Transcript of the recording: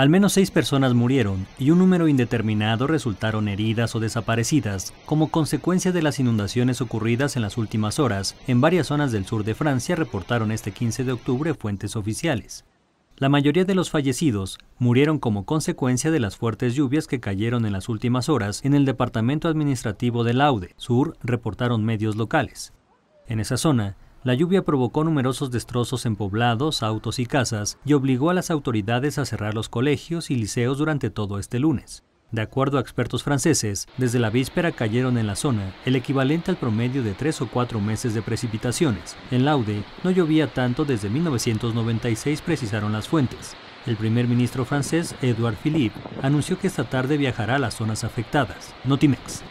Al menos seis personas murieron y un número indeterminado resultaron heridas o desaparecidas como consecuencia de las inundaciones ocurridas en las últimas horas en varias zonas del sur de Francia, reportaron este 15 de octubre fuentes oficiales. La mayoría de los fallecidos murieron como consecuencia de las fuertes lluvias que cayeron en las últimas horas en el departamento administrativo del Laude, sur, reportaron medios locales. En esa zona, la lluvia provocó numerosos destrozos en poblados, autos y casas y obligó a las autoridades a cerrar los colegios y liceos durante todo este lunes. De acuerdo a expertos franceses, desde la víspera cayeron en la zona el equivalente al promedio de tres o cuatro meses de precipitaciones. En Laude no llovía tanto desde 1996, precisaron las fuentes. El primer ministro francés, Edouard Philippe, anunció que esta tarde viajará a las zonas afectadas. Notimex.